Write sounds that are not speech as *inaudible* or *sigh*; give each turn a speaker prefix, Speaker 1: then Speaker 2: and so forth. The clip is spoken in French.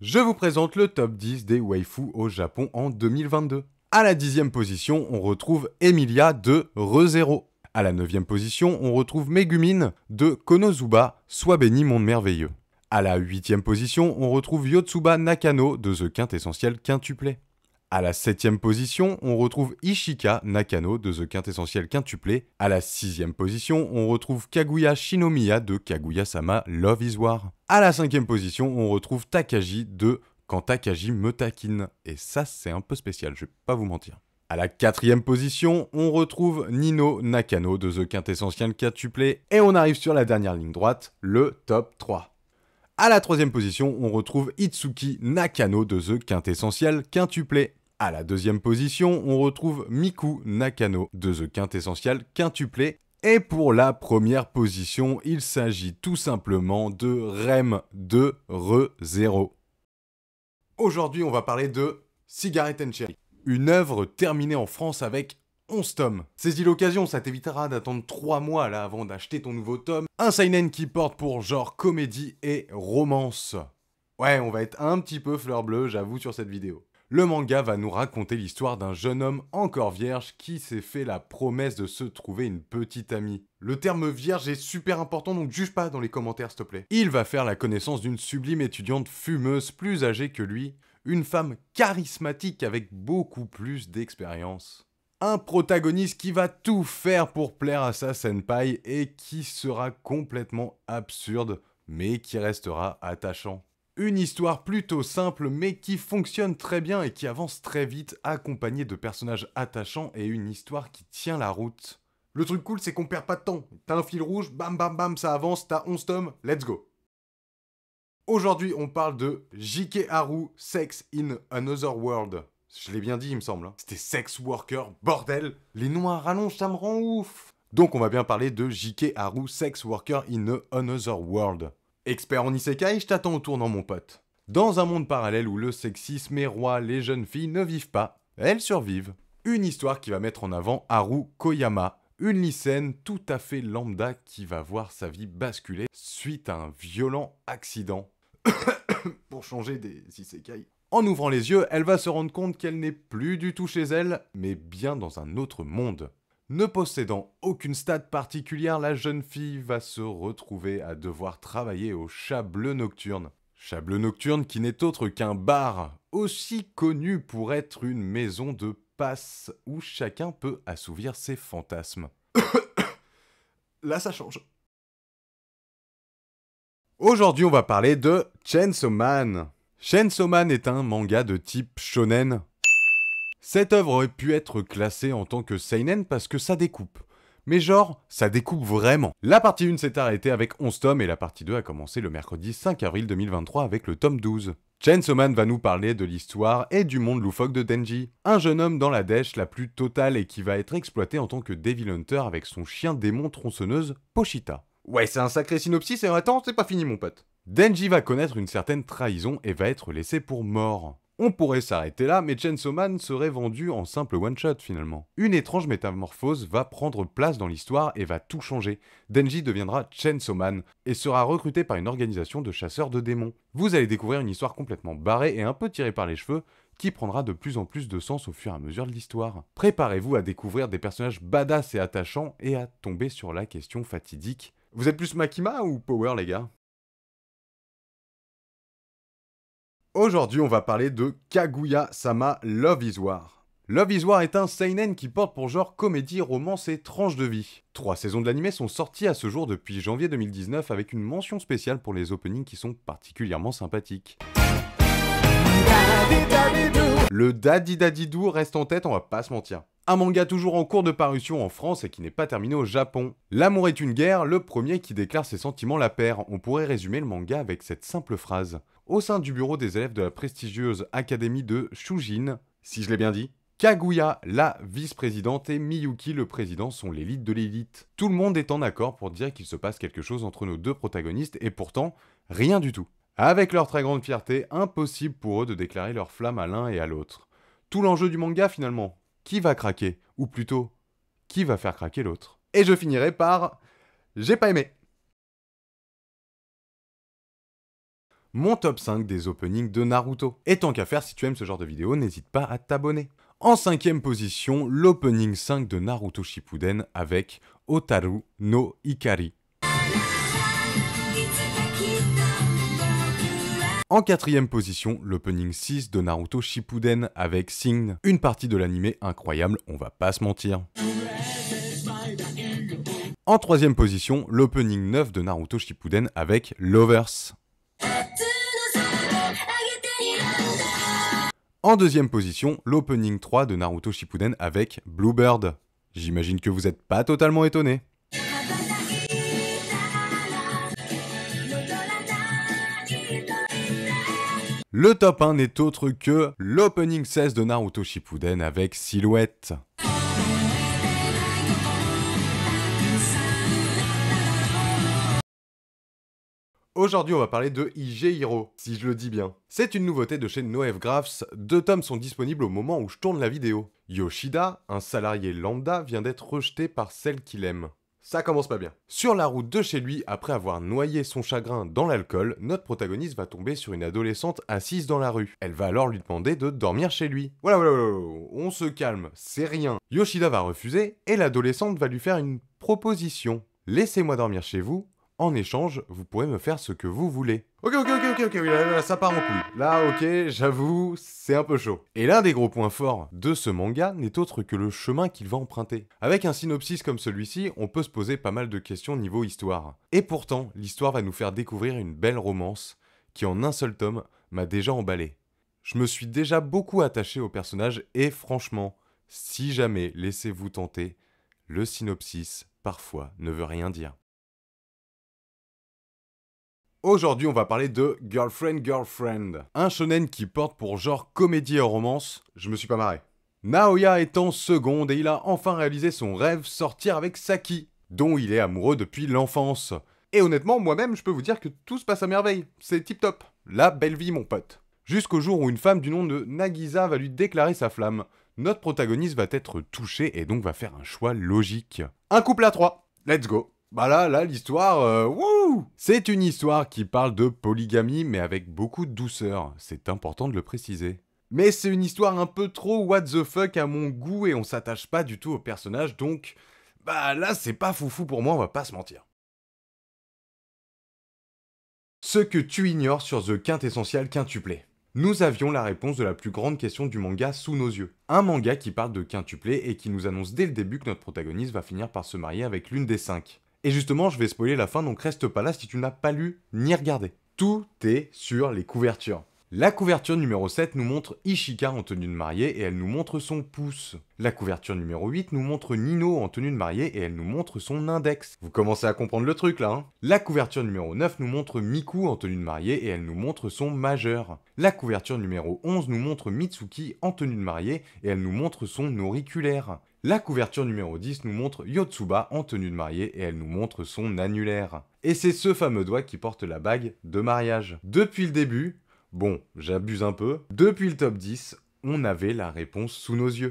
Speaker 1: Je vous présente le top 10 des waifus au Japon en 2022. À la dixième position, on retrouve Emilia de ReZero. À la neuvième position, on retrouve Megumin de Konosuba, Sois béni monde merveilleux. À la huitième position, on retrouve Yotsuba Nakano de The Quintessentiel Quintuplet. À la septième position, on retrouve Ishika Nakano de The Quintessential Quintuplé. À la sixième position, on retrouve Kaguya Shinomiya de Kaguya-sama Love is War. À la cinquième position, on retrouve Takagi de Quand Takagi me Et ça, c'est un peu spécial, je ne vais pas vous mentir. À la quatrième position, on retrouve Nino Nakano de The Quintessential Quintuplé. et on arrive sur la dernière ligne droite, le top 3. À la troisième position, on retrouve Itsuki Nakano de The Quintessential Quintuplé à la deuxième position, on retrouve Miku Nakano de The Quintessential Quintuplet. Et pour la première position, il s'agit tout simplement de Rem 2 Re 0. Aujourd'hui, on va parler de Cigarette and Cherry, une œuvre terminée en France avec 11 tomes. Saisis l'occasion, ça t'évitera d'attendre 3 mois là avant d'acheter ton nouveau tome. Un seinen qui porte pour genre comédie et romance. Ouais, on va être un petit peu fleur bleue, j'avoue, sur cette vidéo le manga va nous raconter l'histoire d'un jeune homme encore vierge qui s'est fait la promesse de se trouver une petite amie. Le terme vierge est super important donc juge pas dans les commentaires s'il te plaît. Il va faire la connaissance d'une sublime étudiante fumeuse plus âgée que lui, une femme charismatique avec beaucoup plus d'expérience. Un protagoniste qui va tout faire pour plaire à sa senpai et qui sera complètement absurde mais qui restera attachant. Une histoire plutôt simple mais qui fonctionne très bien et qui avance très vite accompagnée de personnages attachants et une histoire qui tient la route. Le truc cool c'est qu'on perd pas de temps. T'as un fil rouge, bam bam bam, ça avance, t'as 11 tomes, let's go. Aujourd'hui, on parle de J.K. Haru, Sex in Another World. Je l'ai bien dit, il me semble. Hein. C'était Sex Worker, bordel Les noirs rallongent, ça me rend ouf Donc on va bien parler de J.K. Haru, Sex Worker in Another World. Expert en isekai, je t'attends au tournant mon pote. Dans un monde parallèle où le sexisme est roi, les jeunes filles ne vivent pas, elles survivent. Une histoire qui va mettre en avant Haru Koyama, une lycéenne tout à fait lambda qui va voir sa vie basculer suite à un violent accident. *coughs* Pour changer des isekai. En ouvrant les yeux, elle va se rendre compte qu'elle n'est plus du tout chez elle, mais bien dans un autre monde. Ne possédant aucune stade particulière, la jeune fille va se retrouver à devoir travailler au Chat Bleu Nocturne. Chat Bleu Nocturne qui n'est autre qu'un bar, aussi connu pour être une maison de passe où chacun peut assouvir ses fantasmes. *coughs* Là, ça change. Aujourd'hui, on va parler de Chainsaw Man. Chainsaw Man est un manga de type shonen, cette œuvre aurait pu être classée en tant que seinen parce que ça découpe. Mais genre, ça découpe vraiment. La partie 1 s'est arrêtée avec 11 tomes et la partie 2 a commencé le mercredi 5 avril 2023 avec le tome 12. Chainsaw Man va nous parler de l'histoire et du monde loufoque de Denji, un jeune homme dans la dèche la plus totale et qui va être exploité en tant que Devil Hunter avec son chien démon tronçonneuse Pochita. Ouais, c'est un sacré synopsis et attends, c'est pas fini mon pote. Denji va connaître une certaine trahison et va être laissé pour mort. On pourrait s'arrêter là, mais Chainsaw Man serait vendu en simple one-shot finalement. Une étrange métamorphose va prendre place dans l'histoire et va tout changer. Denji deviendra Chainsaw Man et sera recruté par une organisation de chasseurs de démons. Vous allez découvrir une histoire complètement barrée et un peu tirée par les cheveux, qui prendra de plus en plus de sens au fur et à mesure de l'histoire. Préparez-vous à découvrir des personnages badass et attachants et à tomber sur la question fatidique. Vous êtes plus Makima ou Power les gars Aujourd'hui, on va parler de Kaguya Sama Love is War. Love is War est un seinen qui porte pour genre comédie, romance et tranche de vie. Trois saisons de l'anime sont sorties à ce jour depuis janvier 2019 avec une mention spéciale pour les openings qui sont particulièrement sympathiques. Le Daddy Daddy reste en tête, on va pas se mentir. Un manga toujours en cours de parution en France et qui n'est pas terminé au Japon. L'amour est une guerre, le premier qui déclare ses sentiments la paire. On pourrait résumer le manga avec cette simple phrase au sein du bureau des élèves de la prestigieuse académie de Shujin, si je l'ai bien dit. Kaguya, la vice-présidente, et Miyuki, le président, sont l'élite de l'élite. Tout le monde est en accord pour dire qu'il se passe quelque chose entre nos deux protagonistes, et pourtant, rien du tout. Avec leur très grande fierté, impossible pour eux de déclarer leur flamme à l'un et à l'autre. Tout l'enjeu du manga finalement. Qui va craquer Ou plutôt, qui va faire craquer l'autre Et je finirai par... J'ai pas aimé mon top 5 des openings de Naruto. Et tant qu'à faire, si tu aimes ce genre de vidéo, n'hésite pas à t'abonner. En cinquième position, l'opening 5 de Naruto Shippuden avec Otaru no Ikari. En quatrième position, l'opening 6 de Naruto Shippuden avec Sing. une partie de l'animé incroyable, on va pas se mentir. En troisième position, l'opening 9 de Naruto Shippuden avec Lovers. En deuxième position, l'opening 3 de Naruto Shippuden avec Bluebird. J'imagine que vous n'êtes pas totalement étonné. Le top 1 n'est autre que l'opening 16 de Naruto Shippuden avec Silhouette. Aujourd'hui, on va parler de IG si je le dis bien. C'est une nouveauté de chez Noev Graphs, deux tomes sont disponibles au moment où je tourne la vidéo. Yoshida, un salarié lambda, vient d'être rejeté par celle qu'il aime. Ça commence pas bien. Sur la route de chez lui, après avoir noyé son chagrin dans l'alcool, notre protagoniste va tomber sur une adolescente assise dans la rue. Elle va alors lui demander de dormir chez lui. Voilà, voilà, voilà, on se calme, c'est rien. Yoshida va refuser et l'adolescente va lui faire une proposition. Laissez-moi dormir chez vous en échange, vous pourrez me faire ce que vous voulez. Ok, ok, ok, ok, ok, ça part en couille. Là, ok, j'avoue, c'est un peu chaud. Et l'un des gros points forts de ce manga n'est autre que le chemin qu'il va emprunter. Avec un synopsis comme celui-ci, on peut se poser pas mal de questions niveau histoire. Et pourtant, l'histoire va nous faire découvrir une belle romance qui, en un seul tome, m'a déjà emballé. Je me suis déjà beaucoup attaché au personnage et franchement, si jamais laissez-vous tenter, le synopsis parfois ne veut rien dire. Aujourd'hui, on va parler de Girlfriend Girlfriend, un shonen qui porte pour genre comédie et romance. Je me suis pas marré. Naoya est en seconde et il a enfin réalisé son rêve, sortir avec Saki, dont il est amoureux depuis l'enfance. Et honnêtement, moi-même, je peux vous dire que tout se passe à merveille. C'est tip top. La belle vie, mon pote. Jusqu'au jour où une femme du nom de Nagisa va lui déclarer sa flamme. Notre protagoniste va être touché et donc va faire un choix logique. Un couple à trois. Let's go. Bah là, là, l'histoire, euh, C'est une histoire qui parle de polygamie, mais avec beaucoup de douceur. C'est important de le préciser. Mais c'est une histoire un peu trop what the fuck à mon goût et on s'attache pas du tout au personnage, donc... Bah là, c'est pas foufou pour moi, on va pas se mentir. Ce que tu ignores sur The Quintessential Quintuplet. Nous avions la réponse de la plus grande question du manga sous nos yeux. Un manga qui parle de quintuplé et qui nous annonce dès le début que notre protagoniste va finir par se marier avec l'une des cinq. Et justement, je vais spoiler la fin, donc reste pas là si tu n'as pas lu ni regardé. Tout est sur les couvertures. La couverture numéro 7 nous montre Ishika en tenue de mariée et elle nous montre son pouce. La couverture numéro 8 nous montre Nino en tenue de mariée et elle nous montre son index. Vous commencez à comprendre le truc là, hein La couverture numéro 9 nous montre Miku en tenue de mariée et elle nous montre son majeur. La couverture numéro 11 nous montre Mitsuki en tenue de mariée et elle nous montre son auriculaire. La couverture numéro 10 nous montre Yotsuba en tenue de mariée et elle nous montre son annulaire. Et c'est ce fameux doigt qui porte la bague de mariage. Depuis le début, bon, j'abuse un peu, depuis le top 10, on avait la réponse sous nos yeux.